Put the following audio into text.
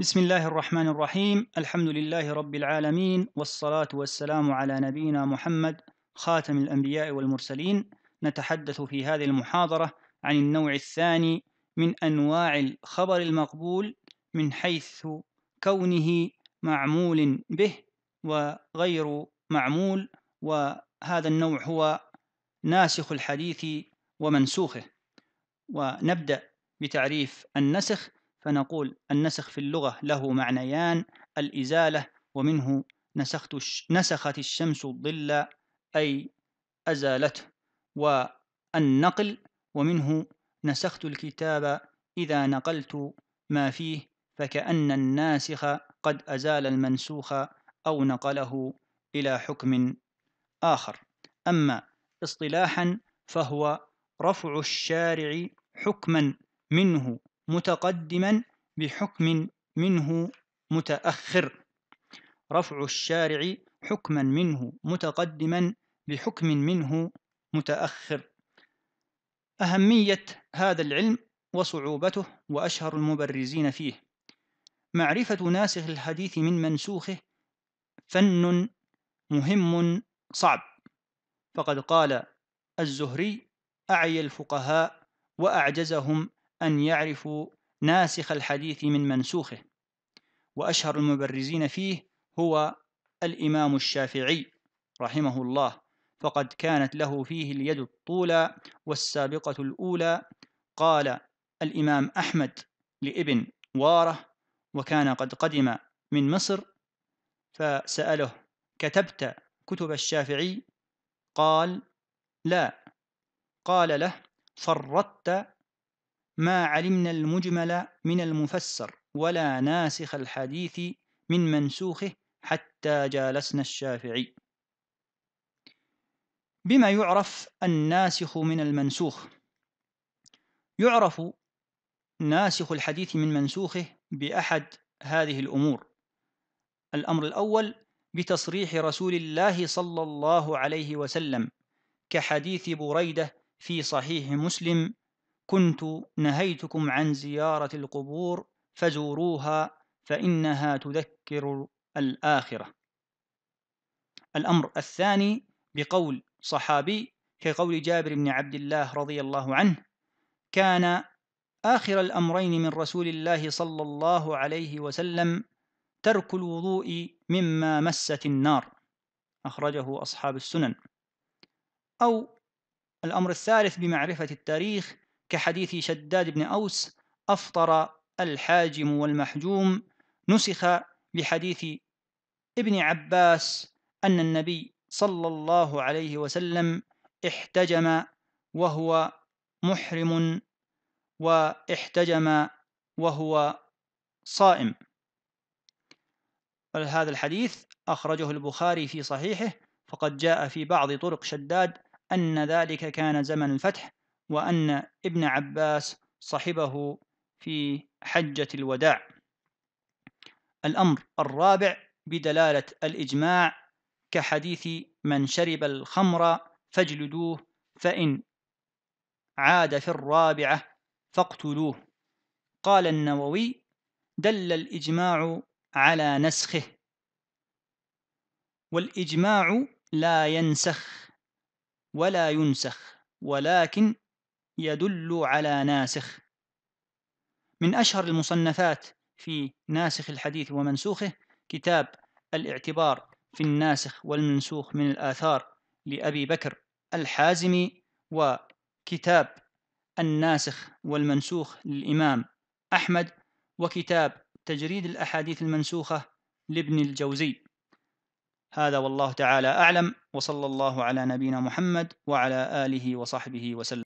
بسم الله الرحمن الرحيم الحمد لله رب العالمين والصلاة والسلام على نبينا محمد خاتم الأنبياء والمرسلين نتحدث في هذه المحاضرة عن النوع الثاني من أنواع الخبر المقبول من حيث كونه معمول به وغير معمول وهذا النوع هو ناسخ الحديث ومنسوخه ونبدأ بتعريف النسخ فنقول النسخ في اللغة له معنيان الإزالة ومنه نسخت نسخت الشمس الظل أي أزالته والنقل ومنه نسخت الكتاب إذا نقلت ما فيه فكأن الناسخ قد أزال المنسوخ أو نقله إلى حكم آخر أما اصطلاحا فهو رفع الشارع حكما منه متقدما بحكم منه متأخر رفع الشارع حكما منه متقدما بحكم منه متأخر أهمية هذا العلم وصعوبته وأشهر المبرزين فيه معرفة ناسخ الحديث من منسوخه فن مهم صعب فقد قال الزهري أعي الفقهاء وأعجزهم أن يعرفوا ناسخ الحديث من منسوخه وأشهر المبرزين فيه هو الإمام الشافعي رحمه الله فقد كانت له فيه اليد الطولى والسابقة الأولى قال الإمام أحمد لابن واره وكان قد قدم من مصر فسأله كتبت كتب الشافعي قال لا قال له فرطت ما علمنا المجمل من المفسر ولا ناسخ الحديث من منسوخه حتى جالسنا الشافعي بما يعرف الناسخ من المنسوخ يعرف ناسخ الحديث من منسوخه بأحد هذه الأمور الأمر الأول بتصريح رسول الله صلى الله عليه وسلم كحديث بريدة في صحيح مسلم كنت نهيتكم عن زيارة القبور فزوروها فإنها تذكر الآخرة الأمر الثاني بقول صحابي كقول جابر بن عبد الله رضي الله عنه كان آخر الأمرين من رسول الله صلى الله عليه وسلم ترك الوضوء مما مست النار أخرجه أصحاب السنن أو الأمر الثالث بمعرفة التاريخ كحديث شداد بن أوس أفطر الحاجم والمحجوم نسخ بحديث ابن عباس أن النبي صلى الله عليه وسلم احتجم وهو محرم واحتجم وهو صائم هذا الحديث أخرجه البخاري في صحيحه فقد جاء في بعض طرق شداد أن ذلك كان زمن الفتح وأن ابن عباس صحبه في حجة الوداع الأمر الرابع بدلالة الإجماع كحديث من شرب الخمر فاجلدوه فإن عاد في الرابعة فاقتلوه قال النووي دل الإجماع على نسخه والإجماع لا ينسخ ولا ينسخ ولكن يدل على ناسخ من أشهر المصنفات في ناسخ الحديث ومنسوخه كتاب الاعتبار في الناسخ والمنسوخ من الآثار لأبي بكر الحازمي وكتاب الناسخ والمنسوخ للإمام أحمد وكتاب تجريد الأحاديث المنسوخة لابن الجوزي هذا والله تعالى أعلم وصلى الله على نبينا محمد وعلى آله وصحبه وسلم